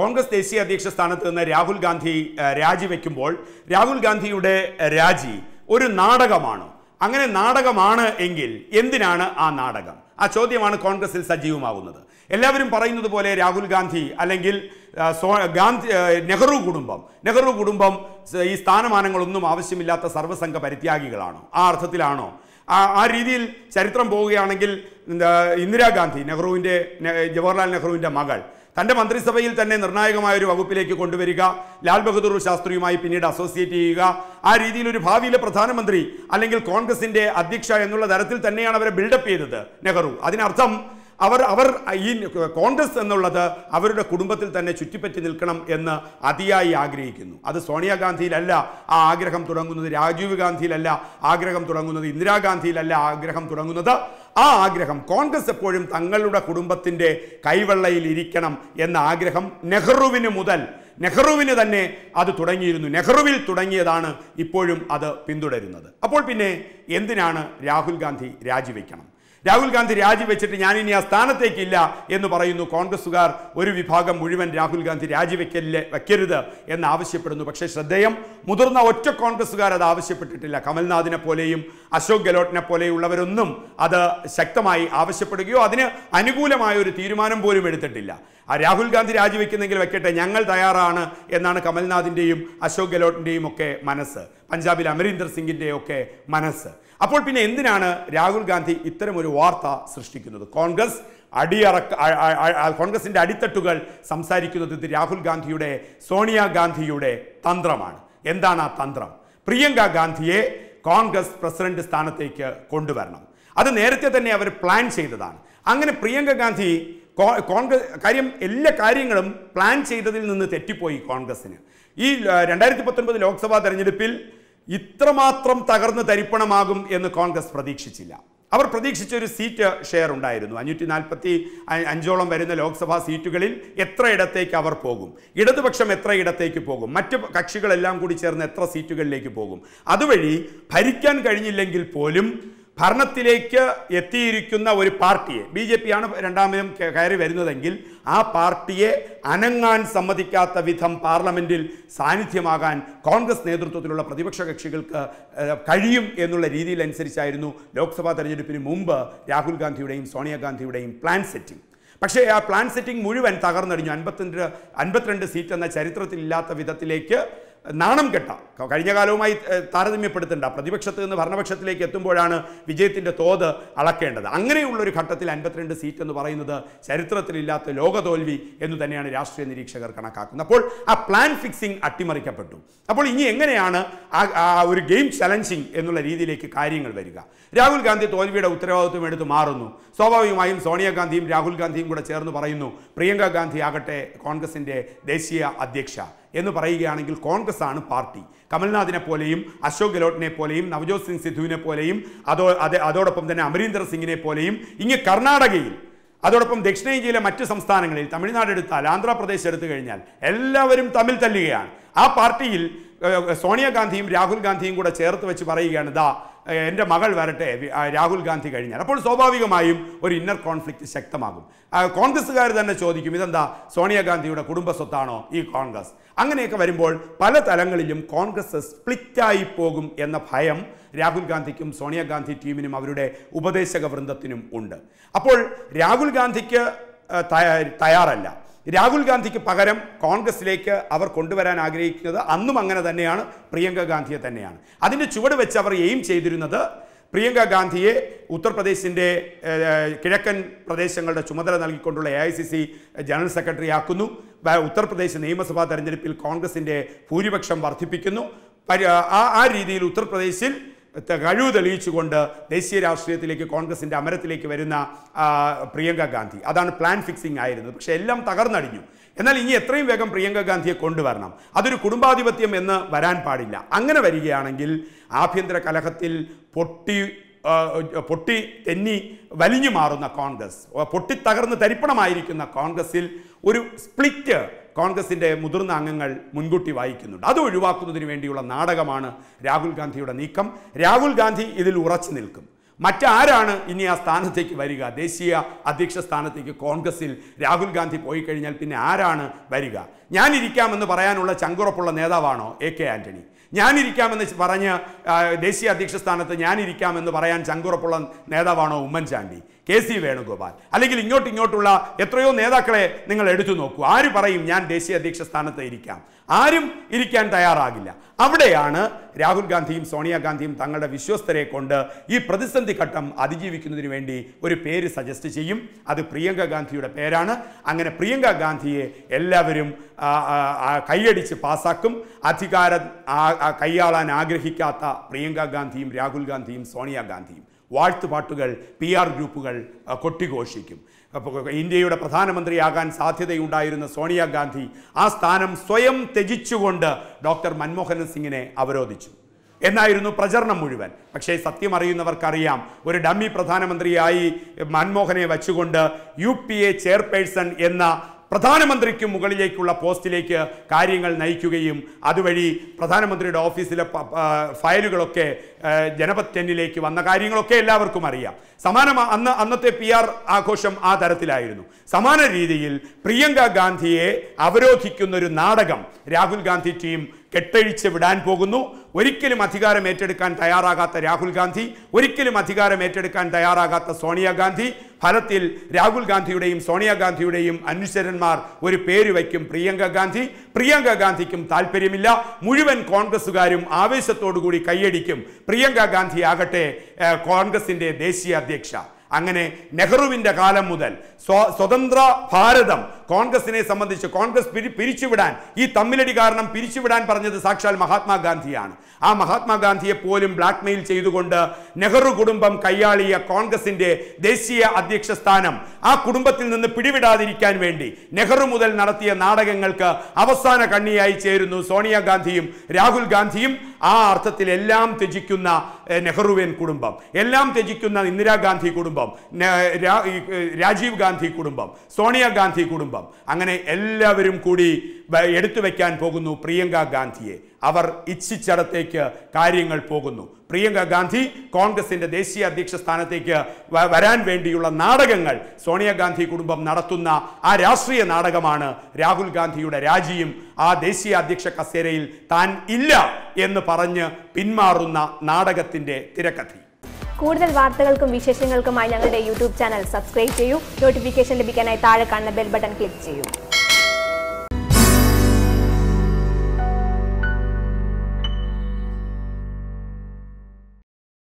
കോൺഗ്രസ് ദേശീയ അധ്യക്ഷ സ്ഥാനത്ത് നിന്ന് രാഹുൽ ഗാന്ധി രാജിവെക്കുമ്പോൾ രാഹുൽ ഗാന്ധിയുടെ രാജി ഒരു നാടകമാണ് അങ്ങനെ നാടകമാണ് എങ്കിൽ എന്തിനാണ് ആ നാടകം ആ ചോദ്യമാണ് കോൺഗ്രസിൽ സജീവമാകുന്നത് എല്ലാവരും പറയുന്നത് പോലെ രാഹുൽ ഗാന്ധി അല്ലെങ്കിൽ ഗാന്ധി നെഹ്റു കുടുംബം നെഹ്റു കുടുംബം ഈ സ്ഥാനമാനങ്ങളൊന്നും ആവശ്യമില്ലാത്ത സർവ്വസംഘ പരിത്യാഗികളാണോ ആ അർത്ഥത്തിലാണോ ആ രീതിയിൽ ചരിത്രം പോവുകയാണെങ്കിൽ ഇന്ദിരാഗാന്ധി നെഹ്റുവിൻ്റെ ജവഹർലാൽ നെഹ്റുവിൻ്റെ മകൾ തൻ്റെ മന്ത്രിസഭയിൽ തന്നെ നിർണായകമായ ഒരു വകുപ്പിലേക്ക് കൊണ്ടുവരിക ലാൽ ബഹദൂർ ശാസ്ത്രിയുമായി പിന്നീട് അസോസിയേറ്റ് ചെയ്യുക ആ രീതിയിൽ ഒരു ഭാവിയിലെ പ്രധാനമന്ത്രി അല്ലെങ്കിൽ കോൺഗ്രസിൻ്റെ അധ്യക്ഷ എന്നുള്ള തരത്തിൽ തന്നെയാണ് അവരെ ബിൽഡപ്പ് ചെയ്തത് നെഹ്റു അതിനർത്ഥം അവർ അവർ ഈ കോൺഗ്രസ് എന്നുള്ളത് അവരുടെ കുടുംബത്തിൽ തന്നെ ചുറ്റിപ്പറ്റി നിൽക്കണം എന്ന് അതിയായി ആഗ്രഹിക്കുന്നു അത് സോണിയാഗാന്ധിയിലല്ല ആ ആഗ്രഹം തുടങ്ങുന്നത് രാജീവ് ഗാന്ധിയിലല്ല ആഗ്രഹം തുടങ്ങുന്നത് ഇന്ദിരാഗാന്ധിയിലല്ല ആഗ്രഹം തുടങ്ങുന്നത് ആ ആഗ്രഹം കോൺഗ്രസ് എപ്പോഴും തങ്ങളുടെ കുടുംബത്തിൻ്റെ കൈവെള്ളയിൽ ഇരിക്കണം എന്ന ആഗ്രഹം നെഹ്റുവിന് മുതൽ നെഹ്റുവിന് തന്നെ അത് തുടങ്ങിയിരുന്നു നെഹ്റുവിൽ തുടങ്ങിയതാണ് ഇപ്പോഴും അത് പിന്തുടരുന്നത് അപ്പോൾ പിന്നെ എന്തിനാണ് രാഹുൽ ഗാന്ധി രാജിവെക്കണം രാഹുൽ ഗാന്ധി രാജിവെച്ചിട്ട് ഞാനിനി ആ സ്ഥാനത്തേക്കില്ല എന്ന് പറയുന്നു കോൺഗ്രസുകാർ ഒരു വിഭാഗം മുഴുവൻ രാഹുൽ ഗാന്ധി രാജിവെക്കല്ലേ വെക്കരുത് എന്ന് ആവശ്യപ്പെടുന്നു പക്ഷേ ശ്രദ്ധേയം മുതിർന്ന ഒറ്റ കോൺഗ്രസുകാർ അത് ആവശ്യപ്പെട്ടിട്ടില്ല കമൽനാഥിനെ പോലെയും അശോക് ഗെലോട്ടിനെ പോലെയുള്ളവരൊന്നും അത് ശക്തമായി ആവശ്യപ്പെടുകയോ അതിന് അനുകൂലമായ ഒരു തീരുമാനം പോലും എടുത്തിട്ടില്ല ആ രാഹുൽ ഗാന്ധി രാജിവെക്കുന്നെങ്കിൽ വെക്കട്ടെ ഞങ്ങൾ തയ്യാറാണ് എന്നാണ് കമൽനാഥിൻ്റെയും അശോക് ഗെഹ്ലോട്ടിൻ്റെയും ഒക്കെ മനസ്സ് പഞ്ചാബിൽ അമരീന്ദർ സിംഗിൻ്റെയും ഒക്കെ മനസ്സ് അപ്പോൾ പിന്നെ എന്തിനാണ് രാഹുൽ ഗാന്ധി ഇത്തരമൊരു വാർത്ത സൃഷ്ടിക്കുന്നത് കോൺഗ്രസ് അടിയറക്ക കോൺഗ്രസിൻ്റെ അടിത്തട്ടുകൾ സംസാരിക്കുന്നത് ഇത് രാഹുൽ ഗാന്ധിയുടെ സോണിയാഗാന്ധിയുടെ തന്ത്രമാണ് എന്താണ് ആ തന്ത്രം പ്രിയങ്ക ഗാന്ധിയെ കോൺഗ്രസ് പ്രസിഡന്റ് സ്ഥാനത്തേക്ക് കൊണ്ടുവരണം അത് നേരത്തെ തന്നെ അവർ പ്ലാൻ ചെയ്തതാണ് അങ്ങനെ പ്രിയങ്ക ഗാന്ധി കോൺഗ്രസ് കാര്യം എല്ലാ കാര്യങ്ങളും പ്ലാൻ ചെയ്തതിൽ നിന്ന് തെറ്റിപ്പോയി കോൺഗ്രസിന് ഈ രണ്ടായിരത്തി പത്തൊൻപത് ലോക്സഭാ തെരഞ്ഞെടുപ്പിൽ ഇത്രമാത്രം തകർന്ന് തരിപ്പണമാകും എന്ന് കോൺഗ്രസ് പ്രതീക്ഷിച്ചില്ല അവർ പ്രതീക്ഷിച്ച ഒരു സീറ്റ് ഷെയർ ഉണ്ടായിരുന്നു അഞ്ഞൂറ്റി നാൽപ്പത്തി അഞ്ചോളം വരുന്ന ലോക്സഭാ സീറ്റുകളിൽ എത്ര ഇടത്തേക്ക് അവർ പോകും ഇടതുപക്ഷം എത്ര ഇടത്തേക്ക് പോകും മറ്റ് കക്ഷികളെല്ലാം കൂടി ചേർന്ന് എത്ര സീറ്റുകളിലേക്ക് പോകും അതുവഴി ഭരിക്കാൻ കഴിഞ്ഞില്ലെങ്കിൽ പോലും ഭരണത്തിലേക്ക് എത്തിയിരിക്കുന്ന ഒരു പാർട്ടിയെ ബി ജെ പിയാണ് രണ്ടാമതും കയറി വരുന്നതെങ്കിൽ ആ പാർട്ടിയെ അനങ്ങാൻ സമ്മതിക്കാത്ത വിധം പാർലമെൻറ്റിൽ സാന്നിധ്യമാകാൻ കോൺഗ്രസ് നേതൃത്വത്തിലുള്ള പ്രതിപക്ഷ കക്ഷികൾക്ക് കഴിയും എന്നുള്ള രീതിയിലനുസരിച്ചായിരുന്നു ലോക്സഭാ തെരഞ്ഞെടുപ്പിന് മുമ്പ് രാഹുൽ ഗാന്ധിയുടെയും സോണിയാഗാന്ധിയുടെയും പ്ലാൻ സെറ്റിംഗ് പക്ഷേ ആ പ്ലാൻ സെറ്റിംഗ് മുഴുവൻ തകർന്നടിഞ്ഞു അൻപത്തിരണ്ട് അൻപത്തിരണ്ട് സീറ്റ് എന്ന ചരിത്രത്തിലില്ലാത്ത വിധത്തിലേക്ക് നാണം കെട്ട കഴിഞ്ഞ കാലവുമായി താരതമ്യപ്പെടുത്തേണ്ട പ്രതിപക്ഷത്ത് നിന്ന് ഭരണപക്ഷത്തിലേക്ക് എത്തുമ്പോഴാണ് വിജയത്തിൻ്റെ തോത് അളക്കേണ്ടത് അങ്ങനെയുള്ള ഒരു ഘട്ടത്തിൽ അൻപത്തിരണ്ട് സീറ്റ് എന്ന് പറയുന്നത് ചരിത്രത്തിലില്ലാത്ത ലോകതോൽവി എന്ന് തന്നെയാണ് രാഷ്ട്രീയ നിരീക്ഷകർ കണക്കാക്കുന്നത് അപ്പോൾ ആ പ്ലാൻ ഫിക്സിംഗ് അട്ടിമറിക്കപ്പെട്ടു അപ്പോൾ ഇനി എങ്ങനെയാണ് ആ ഒരു ഗെയിം ചലഞ്ചിങ് എന്നുള്ള രീതിയിലേക്ക് കാര്യങ്ങൾ വരിക രാഹുൽ ഗാന്ധി തോൽവിയുടെ ഉത്തരവാദിത്വം എടുത്ത് മാറുന്നു സ്വാഭാവികമായും സോണിയാഗാന്ധിയും രാഹുൽ ഗാന്ധിയും കൂടെ ചേർന്ന് പറയുന്നു പ്രിയങ്ക ഗാന്ധി ആകട്ടെ കോൺഗ്രസിൻ്റെ ദേശീയ അധ്യക്ഷ എന്ന് പറയുകയാണെങ്കിൽ കോൺഗ്രസ് ആണ് പാർട്ടി കമൽനാഥിനെ പോലെയും അശോക് ഗെഹ്ലോട്ടിനെ പോലെയും നവജോത് സിംഗ് സിധുവിനെ പോലെയും അതോ അത് അതോടൊപ്പം തന്നെ അമരീന്ദർ സിംഗിനെ പോലെയും ഇങ്ങ് കർണാടകയിൽ അതോടൊപ്പം ദക്ഷിണേന്ത്യയിലെ മറ്റ് സംസ്ഥാനങ്ങളിൽ തമിഴ്നാട് എടുത്താൽ ആന്ധ്രാപ്രദേശ് എടുത്തു കഴിഞ്ഞാൽ എല്ലാവരും തമ്മിൽ തല്ലുകയാണ് ആ പാർട്ടിയിൽ സോണിയാഗാന്ധിയും രാഹുൽ ഗാന്ധിയും കൂടെ ചേർത്ത് വെച്ച് പറയുകയാണ് ദാ എൻ്റെ മകൾ വരട്ടെ രാഹുൽ ഗാന്ധി കഴിഞ്ഞാൽ അപ്പോൾ സ്വാഭാവികമായും ഒരു ഇന്നർ കോൺഫ്ലിക്റ്റ് ശക്തമാകും കോൺഗ്രസ്സുകാർ തന്നെ ചോദിക്കും ഇതെന്താ സോണിയാഗാന്ധിയുടെ കുടുംബ സ്വത്താണോ ഈ കോൺഗ്രസ് അങ്ങനെയൊക്കെ വരുമ്പോൾ പല തലങ്ങളിലും കോൺഗ്രസ് സ്പ്ലിറ്റായി പോകും എന്ന ഭയം രാഹുൽ ഗാന്ധിക്കും സോണിയാഗാന്ധി ടീമിനും അവരുടെ ഉപദേശക വൃന്ദത്തിനും ഉണ്ട് അപ്പോൾ രാഹുൽ ഗാന്ധിക്ക് തയ്യാറല്ല രാഹുൽ ഗാന്ധിക്ക് പകരം കോൺഗ്രസിലേക്ക് അവർ കൊണ്ടുവരാൻ ആഗ്രഹിക്കുന്നത് അന്നും അങ്ങനെ തന്നെയാണ് പ്രിയങ്ക ഗാന്ധിയെ തന്നെയാണ് അതിൻ്റെ ചുവട് വെച്ച് അവർ എയിം ചെയ്തിരുന്നത് പ്രിയങ്ക ഗാന്ധിയെ ഉത്തർപ്രദേശിൻ്റെ കിഴക്കൻ പ്രദേശങ്ങളുടെ ചുമതല നൽകിക്കൊണ്ടുള്ള A I C C general secretary ആക്കുന്നു ഉത്തർപ്രദേശ് നിയമസഭാ തെരഞ്ഞെടുപ്പിൽ കോൺഗ്രസിൻ്റെ ഭൂരിപക്ഷം വർദ്ധിപ്പിക്കുന്നു ആ രീതിയിൽ ഉത്തർപ്രദേശിൽ കഴിവ് തെളിയിച്ചുകൊണ്ട് ദേശീയ രാഷ്ട്രീയത്തിലേക്ക് കോൺഗ്രസിൻ്റെ അമരത്തിലേക്ക് വരുന്ന പ്രിയങ്ക ഗാന്ധി അതാണ് പ്ലാൻ ഫിക്സിംഗ് ആയിരുന്നത് പക്ഷേ എല്ലാം തകർന്നടിഞ്ഞു എന്നാൽ ഇനി എത്രയും വേഗം പ്രിയങ്ക ഗാന്ധിയെ കൊണ്ടുവരണം അതൊരു കുടുംബാധിപത്യം എന്ന് വരാൻ പാടില്ല അങ്ങനെ വരികയാണെങ്കിൽ ആഭ്യന്തര കലഹത്തിൽ പൊട്ടി പൊട്ടി തെന്നി വലിഞ്ഞു മാറുന്ന കോൺഗ്രസ് പൊട്ടിത്തകർന്ന് തരിപ്പണമായിരിക്കുന്ന കോൺഗ്രസിൽ ഒരു സ്പ്ലിറ്റ് കോൺഗ്രസിൻ്റെ മുതിർന്ന അംഗങ്ങൾ മുൻകൂട്ടി വായിക്കുന്നുണ്ട് അത് ഒഴിവാക്കുന്നതിന് വേണ്ടിയുള്ള നാടകമാണ് രാഹുൽ ഗാന്ധിയുടെ നീക്കം രാഹുൽ ഗാന്ധി ഇതിൽ ഉറച്ചു നിൽക്കും മറ്റാരാണ് ഇനി ആ സ്ഥാനത്തേക്ക് വരിക ദേശീയ അധ്യക്ഷ സ്ഥാനത്തേക്ക് കോൺഗ്രസിൽ രാഹുൽ ഗാന്ധി പോയി കഴിഞ്ഞാൽ പിന്നെ ആരാണ് വരിക ഞാനിരിക്കാമെന്ന് പറയാനുള്ള ചങ്കുറപ്പുള്ള നേതാവാണോ എ കെ ആന്റണി ഞാനിരിക്കാമെന്ന് പറഞ്ഞ് ദേശീയ അധ്യക്ഷ സ്ഥാനത്ത് ഞാനിരിക്കാമെന്ന് പറയാൻ ചങ്കുറപ്പുള്ള നേതാവാണോ ഉമ്മൻചാണ്ടി കെ സി വേണുഗോപാൽ അല്ലെങ്കിൽ ഇങ്ങോട്ട് ഇങ്ങോട്ടുള്ള എത്രയോ നേതാക്കളെ നിങ്ങൾ എടുത്തു നോക്കൂ ആര് പറയും ഞാൻ ദേശീയ അധ്യക്ഷ സ്ഥാനത്ത് ഇരിക്കാം ആരും ഇരിക്കാൻ തയ്യാറാകില്ല അവിടെയാണ് രാഹുൽ ഗാന്ധിയും സോണിയാഗാന്ധിയും തങ്ങളുടെ വിശ്വസ്തരെ കൊണ്ട് ഈ പ്രതിസന്ധി ഘട്ടം അതിജീവിക്കുന്നതിന് വേണ്ടി ഒരു പേര് സജസ്റ്റ് ചെയ്യും അത് പ്രിയങ്ക ഗാന്ധിയുടെ പേരാണ് അങ്ങനെ പ്രിയങ്ക ഗാന്ധിയെ എല്ലാവരും കൈയടിച്ച് പാസാക്കും അധികാര കൈയാളാൻ ആഗ്രഹിക്കാത്ത പ്രിയങ്ക ഗാന്ധിയും രാഹുൽ ഗാന്ധിയും സോണിയാഗാന്ധിയും വാഴ്ത്തുപാട്ടുകൾ പി ആർ ഗ്രൂപ്പുകൾ കൊട്ടിഘോഷിക്കും ഇന്ത്യയുടെ പ്രധാനമന്ത്രിയാകാൻ സാധ്യതയുണ്ടായിരുന്ന സോണിയാഗാന്ധി ആ സ്ഥാനം സ്വയം ത്യജിച്ചുകൊണ്ട് ഡോക്ടർ മൻമോഹൻ സിംഗിനെ അവരോധിച്ചു എന്നായിരുന്നു പ്രചരണം മുഴുവൻ പക്ഷേ സത്യം അറിയുന്നവർക്കറിയാം ഒരു ഡമ്മി പ്രധാനമന്ത്രിയായി മൻമോഹനെ വച്ചുകൊണ്ട് യു പി എ ചെയർപേഴ്സൺ എന്ന പ്രധാനമന്ത്രിക്ക് മുകളിലേക്കുള്ള പോസ്റ്റിലേക്ക് കാര്യങ്ങൾ നയിക്കുകയും അതുവഴി പ്രധാനമന്ത്രിയുടെ ഓഫീസിലെ ഫയലുകളൊക്കെ ജനപത്യനിലേക്ക് വന്ന കാര്യങ്ങളൊക്കെ എല്ലാവർക്കും അറിയാം സമാനമാ അന്ന് അന്നത്തെ പി ആർ ആഘോഷം ആ തരത്തിലായിരുന്നു സമാന രീതിയിൽ പ്രിയങ്ക ഗാന്ധിയെ അവരോധിക്കുന്ന ഒരു നാടകം രാഹുൽ ഗാന്ധി ടീം കെട്ടഴിച്ച് വിടാൻ പോകുന്നു ഒരിക്കലും അധികാരം ഏറ്റെടുക്കാൻ തയ്യാറാകാത്ത രാഹുൽ ഗാന്ധി ഒരിക്കലും അധികാരം ഏറ്റെടുക്കാൻ തയ്യാറാകാത്ത സോണിയാഗാന്ധി ഫലത്തിൽ രാഹുൽ ഗാന്ധിയുടെയും സോണിയാഗാന്ധിയുടെയും അനുശ്വരന്മാർ ഒരു പേര് വയ്ക്കും പ്രിയങ്ക ഗാന്ധി പ്രിയങ്ക ഗാന്ധിക്കും താല്പര്യമില്ല മുഴുവൻ കോൺഗ്രസ്സുകാരും ആവേശത്തോടു കൂടി കൈയടിക്കും പ്രിയങ്ക ഗാന്ധി ആകട്ടെ കോൺഗ്രസിൻ്റെ ദേശീയ അധ്യക്ഷ അങ്ങനെ നെഹ്റുവിൻ്റെ കാലം മുതൽ സ്വതന്ത്ര ഭാരതം കോൺഗ്രസിനെ സംബന്ധിച്ച് കോൺഗ്രസ് പിരിച്ചുവിടാൻ ഈ തമ്മിലടി കാരണം പിരിച്ചുവിടാൻ പറഞ്ഞത് സാക്ഷാൽ മഹാത്മാഗാന്ധിയാണ് ആ മഹാത്മാഗാന്ധിയെ പോലും ബ്ലാക്ക്മെയിൽ ചെയ്തുകൊണ്ട് നെഹ്റു കുടുംബം കൈയാളിയ കോൺഗ്രസിൻ്റെ ദേശീയ അധ്യക്ഷ സ്ഥാനം ആ കുടുംബത്തിൽ നിന്ന് പിടിവിടാതിരിക്കാൻ വേണ്ടി നെഹ്റു മുതൽ നടത്തിയ നാടകങ്ങൾക്ക് അവസാന കണ്ണിയായി ചേരുന്നു സോണിയാഗാന്ധിയും രാഹുൽ ഗാന്ധിയും ആ അർത്ഥത്തിലെല്ലാം എല്ലാം ത്യജിക്കുന്ന നെഹ്റുവിൻ കുടുംബം എല്ലാം ത്യജിക്കുന്ന ഇന്ദിരാഗാന്ധി കുടുംബം രാജീവ് ഗാന്ധി കുടുംബം സോണിയാഗാന്ധി കുടുംബം അങ്ങനെ എല്ലാവരും കൂടി എടുത്തു വയ്ക്കാൻ പോകുന്നു പ്രിയങ്ക ഗാന്ധിയെ അവർ ഇച്ഛിച്ചടത്തേക്ക് കാര്യങ്ങൾ പോകുന്നു പ്രിയങ്ക ഗാന്ധി കോൺഗ്രസിന്റെ ദേശീയ അധ്യക്ഷ സ്ഥാനത്തേക്ക് വരാൻ വേണ്ടിയുള്ള നാടകങ്ങൾ സോണിയാഗാന്ധി കുടുംബം നടത്തുന്ന ആ രാഷ്ട്രീയ നാടകമാണ് രാഹുൽ ഗാന്ധിയുടെ രാജിയും ആ ദേശീയ അധ്യക്ഷ കസേരയിൽ താൻ ഇല്ല എന്ന് പറഞ്ഞ് പിന്മാറുന്ന നാടകത്തിന്റെ തിരക്കഥി കൂടുതൽ വാർത്തകൾക്കും വിശേഷങ്ങൾക്കുമായി ഞങ്ങളുടെ യൂട്യൂബ് ചാനൽ സബ്സ്ക്രൈബ് ചെയ്യൂ നോട്ടിഫിക്കേഷൻ ലഭിക്കാനായി താഴെ കാണുന്ന ബെൽ ബട്ടൺ ക്ലിക്ക് ചെയ്യൂ